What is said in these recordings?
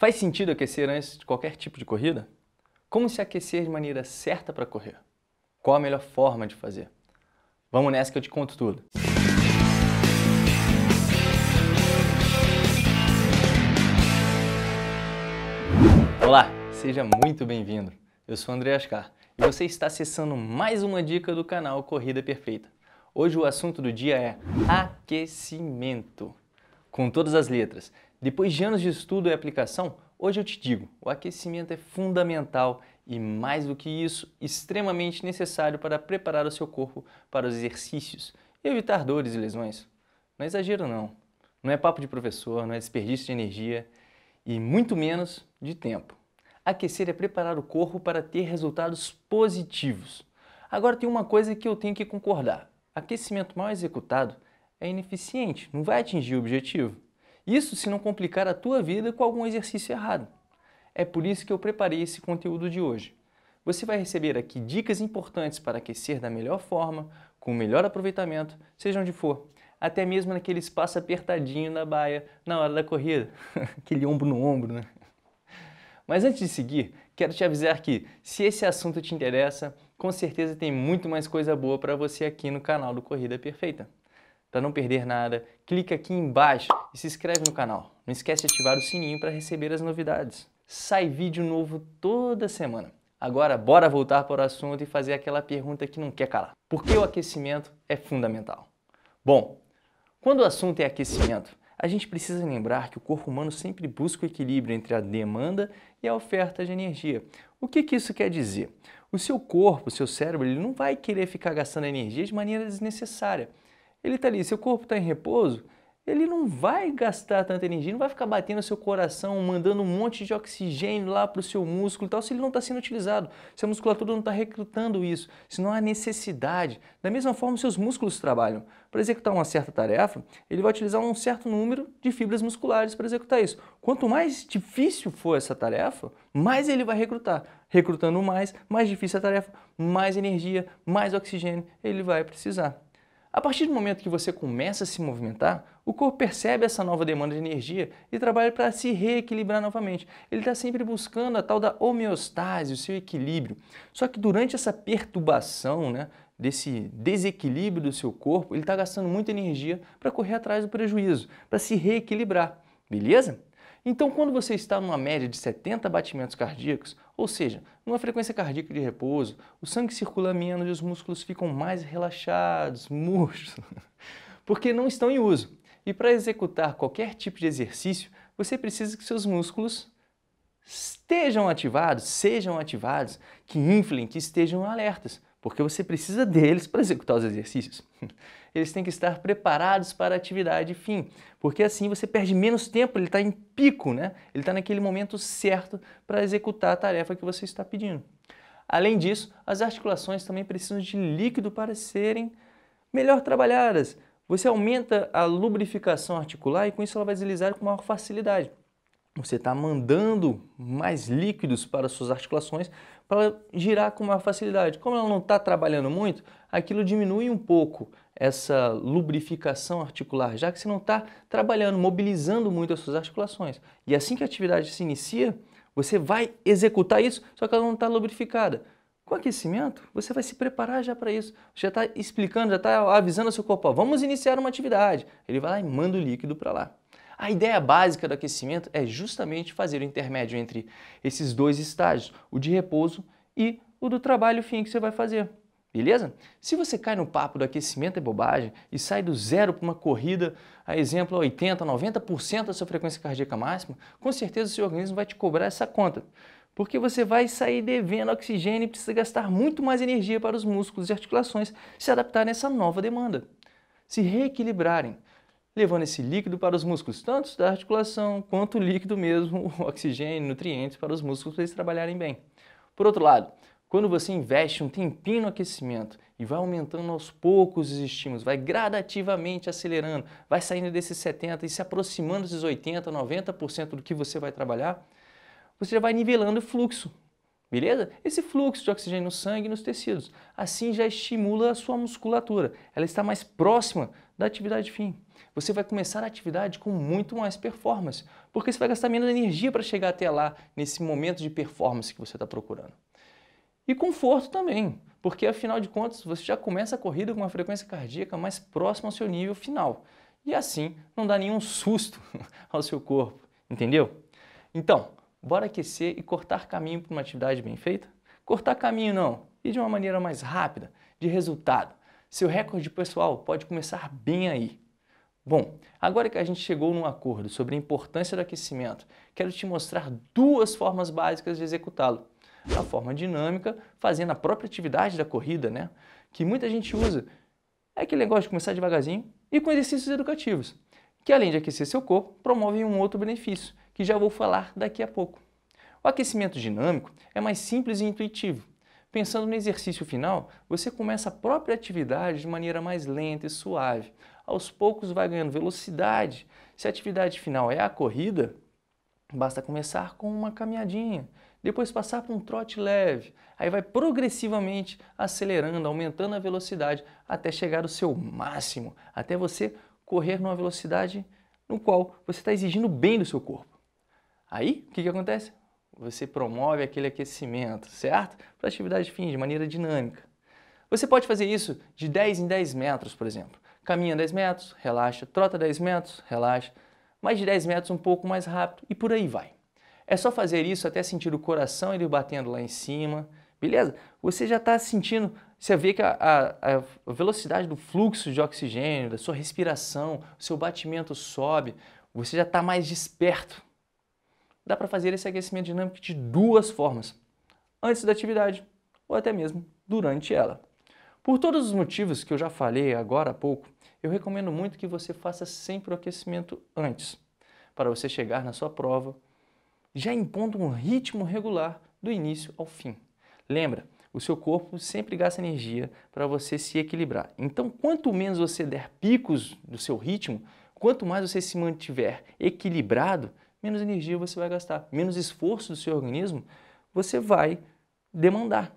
Faz sentido aquecer antes de qualquer tipo de corrida? Como se aquecer de maneira certa para correr? Qual a melhor forma de fazer? Vamos nessa que eu te conto tudo. Olá, seja muito bem-vindo. Eu sou André Ascar e você está acessando mais uma dica do canal Corrida Perfeita. Hoje o assunto do dia é aquecimento, com todas as letras. Depois de anos de estudo e aplicação, hoje eu te digo: o aquecimento é fundamental e, mais do que isso, extremamente necessário para preparar o seu corpo para os exercícios e evitar dores e lesões. Não é exagero, não. Não é papo de professor, não é desperdício de energia e muito menos de tempo. Aquecer é preparar o corpo para ter resultados positivos. Agora tem uma coisa que eu tenho que concordar: aquecimento mal executado é ineficiente, não vai atingir o objetivo. Isso se não complicar a tua vida com algum exercício errado. É por isso que eu preparei esse conteúdo de hoje. Você vai receber aqui dicas importantes para aquecer da melhor forma, com o melhor aproveitamento, seja onde for. Até mesmo naquele espaço apertadinho na baia, na hora da corrida. Aquele ombro no ombro, né? Mas antes de seguir, quero te avisar que, se esse assunto te interessa, com certeza tem muito mais coisa boa para você aqui no canal do Corrida Perfeita. Para não perder nada, clica aqui embaixo e se inscreve no canal. Não esquece de ativar o sininho para receber as novidades. Sai vídeo novo toda semana. Agora, bora voltar para o assunto e fazer aquela pergunta que não quer calar. Por que o aquecimento é fundamental? Bom, quando o assunto é aquecimento, a gente precisa lembrar que o corpo humano sempre busca o equilíbrio entre a demanda e a oferta de energia. O que, que isso quer dizer? O seu corpo, o seu cérebro, ele não vai querer ficar gastando energia de maneira desnecessária ele está ali, seu corpo está em repouso, ele não vai gastar tanta energia, não vai ficar batendo seu coração, mandando um monte de oxigênio lá para o seu músculo e tal, se ele não está sendo utilizado, se a musculatura não está recrutando isso, se não há é necessidade. Da mesma forma, seus músculos trabalham. Para executar uma certa tarefa, ele vai utilizar um certo número de fibras musculares para executar isso. Quanto mais difícil for essa tarefa, mais ele vai recrutar. Recrutando mais, mais difícil a tarefa, mais energia, mais oxigênio ele vai precisar. A partir do momento que você começa a se movimentar, o corpo percebe essa nova demanda de energia e trabalha para se reequilibrar novamente. Ele está sempre buscando a tal da homeostase, o seu equilíbrio. Só que durante essa perturbação, né, desse desequilíbrio do seu corpo, ele está gastando muita energia para correr atrás do prejuízo, para se reequilibrar, beleza? Então, quando você está numa média de 70 batimentos cardíacos, ou seja, numa frequência cardíaca de repouso, o sangue circula menos e os músculos ficam mais relaxados, murchos, porque não estão em uso. E para executar qualquer tipo de exercício, você precisa que seus músculos estejam ativados, sejam ativados, que inflem, que estejam alertas porque você precisa deles para executar os exercícios. Eles têm que estar preparados para a atividade fim, porque assim você perde menos tempo, ele está em pico, né? ele está naquele momento certo para executar a tarefa que você está pedindo. Além disso, as articulações também precisam de líquido para serem melhor trabalhadas. Você aumenta a lubrificação articular e com isso ela vai deslizar com maior facilidade. Você está mandando mais líquidos para suas articulações para girar com maior facilidade. Como ela não está trabalhando muito, aquilo diminui um pouco essa lubrificação articular, já que você não está trabalhando, mobilizando muito as suas articulações. E assim que a atividade se inicia, você vai executar isso, só que ela não está lubrificada. Com aquecimento, você vai se preparar já para isso. Já está explicando, já está avisando ao seu corpo, ó, vamos iniciar uma atividade. Ele vai lá e manda o líquido para lá. A ideia básica do aquecimento é justamente fazer o intermédio entre esses dois estágios, o de repouso e o do trabalho fim que você vai fazer. Beleza? Se você cai no papo do aquecimento é bobagem e sai do zero para uma corrida, a exemplo, 80, 90% da sua frequência cardíaca máxima, com certeza o seu organismo vai te cobrar essa conta. Porque você vai sair devendo oxigênio e precisa gastar muito mais energia para os músculos e articulações se adaptarem a essa nova demanda. Se reequilibrarem, levando esse líquido para os músculos, tanto da articulação quanto o líquido mesmo, o oxigênio, nutrientes para os músculos para eles trabalharem bem. Por outro lado, quando você investe um tempinho no aquecimento e vai aumentando aos poucos os estímulos, vai gradativamente acelerando, vai saindo desses 70 e se aproximando desses 80, 90% do que você vai trabalhar, você já vai nivelando o fluxo, beleza? Esse fluxo de oxigênio no sangue e nos tecidos. Assim já estimula a sua musculatura, ela está mais próxima da atividade fim você vai começar a atividade com muito mais performance, porque você vai gastar menos energia para chegar até lá, nesse momento de performance que você está procurando. E conforto também, porque afinal de contas você já começa a corrida com uma frequência cardíaca mais próxima ao seu nível final. E assim não dá nenhum susto ao seu corpo, entendeu? Então, bora aquecer e cortar caminho para uma atividade bem feita? Cortar caminho não, e de uma maneira mais rápida, de resultado. Seu recorde pessoal pode começar bem aí. Bom, agora que a gente chegou num acordo sobre a importância do aquecimento, quero te mostrar duas formas básicas de executá-lo. A forma dinâmica, fazendo a própria atividade da corrida, né? Que muita gente usa. É aquele negócio de começar devagarzinho e com exercícios educativos, que além de aquecer seu corpo, promovem um outro benefício, que já vou falar daqui a pouco. O aquecimento dinâmico é mais simples e intuitivo. Pensando no exercício final, você começa a própria atividade de maneira mais lenta e suave, aos poucos vai ganhando velocidade. Se a atividade final é a corrida, basta começar com uma caminhadinha, depois passar para um trote leve, aí vai progressivamente acelerando, aumentando a velocidade até chegar ao seu máximo, até você correr numa velocidade no qual você está exigindo bem do seu corpo. Aí, o que, que acontece? Você promove aquele aquecimento, certo? Para a atividade fim, de maneira dinâmica. Você pode fazer isso de 10 em 10 metros, por exemplo. Caminha 10 metros, relaxa. Trota 10 metros, relaxa. Mais de 10 metros um pouco mais rápido e por aí vai. É só fazer isso até sentir o coração ele batendo lá em cima, beleza? Você já está sentindo, você vê que a, a, a, velocidade do fluxo de oxigênio, da sua respiração, o seu batimento sobe, você já está mais desperto. Dá para fazer esse aquecimento dinâmico de duas formas: antes da atividade ou até mesmo durante ela. Por todos os motivos que eu já falei agora há pouco, eu recomendo muito que você faça sempre o aquecimento antes, para você chegar na sua prova já impondo um ritmo regular do início ao fim. Lembra, o seu corpo sempre gasta energia para você se equilibrar. Então, quanto menos você der picos do seu ritmo, quanto mais você se mantiver equilibrado, menos energia você vai gastar, menos esforço do seu organismo você vai demandar.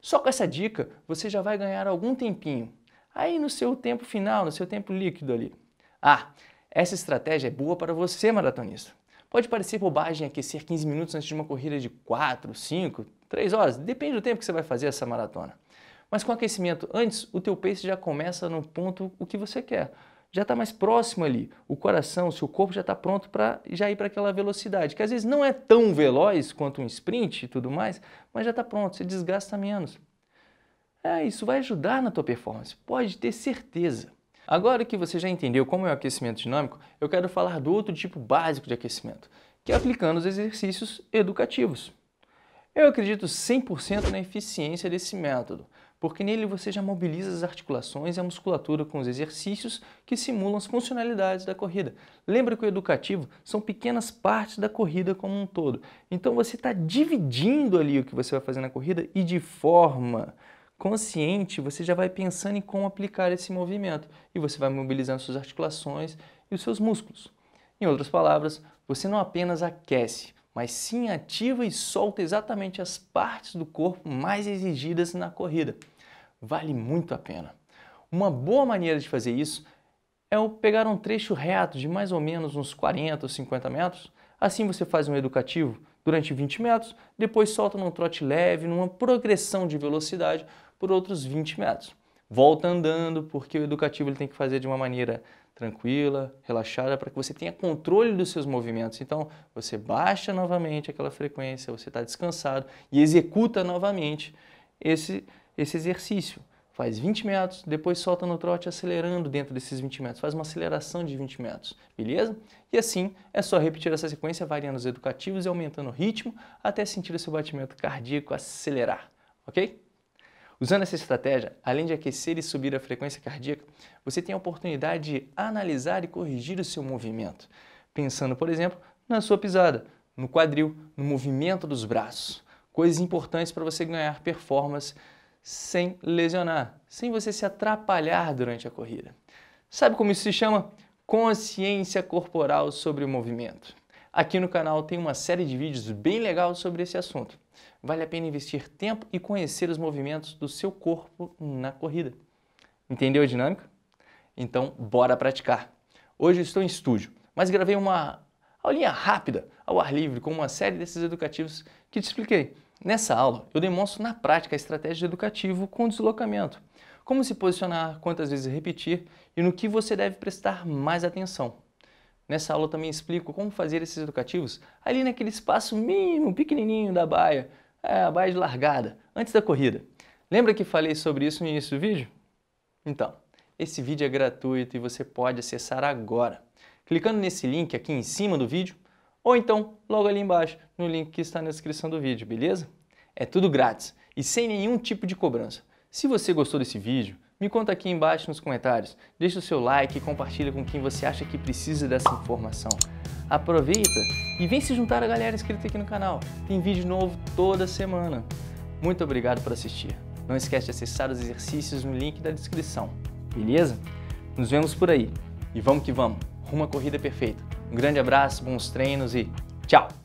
Só com essa dica você já vai ganhar algum tempinho. Aí no seu tempo final, no seu tempo líquido ali. Ah, essa estratégia é boa para você, maratonista. Pode parecer bobagem aquecer 15 minutos antes de uma corrida de 4, 5, 3 horas, depende do tempo que você vai fazer essa maratona. Mas com aquecimento antes, o teu pace já começa no ponto o que você quer já está mais próximo ali. O coração, o seu corpo já está pronto para já ir para aquela velocidade, que às vezes não é tão veloz quanto um sprint e tudo mais, mas já está pronto, você desgasta menos. É, isso vai ajudar na tua performance, pode ter certeza. Agora que você já entendeu como é o aquecimento dinâmico, eu quero falar do outro tipo básico de aquecimento, que é aplicando os exercícios educativos. Eu acredito 100% na eficiência desse método, porque nele você já mobiliza as articulações e a musculatura com os exercícios que simulam as funcionalidades da corrida. Lembra que o educativo são pequenas partes da corrida como um todo. Então você está dividindo ali o que você vai fazer na corrida e de forma consciente você já vai pensando em como aplicar esse movimento e você vai mobilizando suas articulações e os seus músculos. Em outras palavras, você não apenas aquece, mas sim ativa e solta exatamente as partes do corpo mais exigidas na corrida. Vale muito a pena. Uma boa maneira de fazer isso é pegar um trecho reto de mais ou menos uns 40 ou 50 metros. Assim você faz um educativo durante 20 metros, depois solta num trote leve, numa progressão de velocidade por outros 20 metros. Volta andando, porque o educativo ele tem que fazer de uma maneira tranquila, relaxada, para que você tenha controle dos seus movimentos. Então, você baixa novamente aquela frequência, você está descansado e executa novamente esse, esse exercício. Faz 20 metros, depois solta no trote acelerando dentro desses 20 metros. Faz uma aceleração de 20 metros, beleza? E assim é só repetir essa sequência, variando os educativos e aumentando o ritmo até sentir o seu batimento cardíaco acelerar, ok? Usando essa estratégia, além de aquecer e subir a frequência cardíaca, você tem a oportunidade de analisar e corrigir o seu movimento, pensando, por exemplo, na sua pisada, no quadril, no movimento dos braços, coisas importantes para você ganhar performance sem lesionar, sem você se atrapalhar durante a corrida. Sabe como isso se chama? Consciência corporal sobre o movimento. Aqui no canal tem uma série de vídeos bem legal sobre esse assunto. Vale a pena investir tempo e conhecer os movimentos do seu corpo na corrida. Entendeu a dinâmica? Então, bora praticar. Hoje estou em estúdio, mas gravei uma aulinha rápida ao ar livre com uma série desses educativos que te expliquei. Nessa aula, eu demonstro na prática a estratégia de educativo com deslocamento, como se posicionar, quantas vezes repetir e no que você deve prestar mais atenção. Nessa aula também explico como fazer esses educativos ali naquele espaço mínimo, pequenininho da baia, é, a baia de largada, antes da corrida. Lembra que falei sobre isso no início do vídeo? Então, esse vídeo é gratuito e você pode acessar agora, clicando nesse link aqui em cima do vídeo, ou então logo ali embaixo, no link que está na descrição do vídeo, beleza? É tudo grátis e sem nenhum tipo de cobrança. Se você gostou desse vídeo, me conta aqui embaixo nos comentários, deixa o seu like e compartilha com quem você acha que precisa dessa informação. Aproveita e vem se juntar à galera inscrita aqui no canal. Tem vídeo novo toda semana. Muito obrigado por assistir. Não esquece de acessar os exercícios no link da descrição, beleza? Nos vemos por aí e vamos que vamos, rumo à corrida perfeita. Um grande abraço, bons treinos e tchau!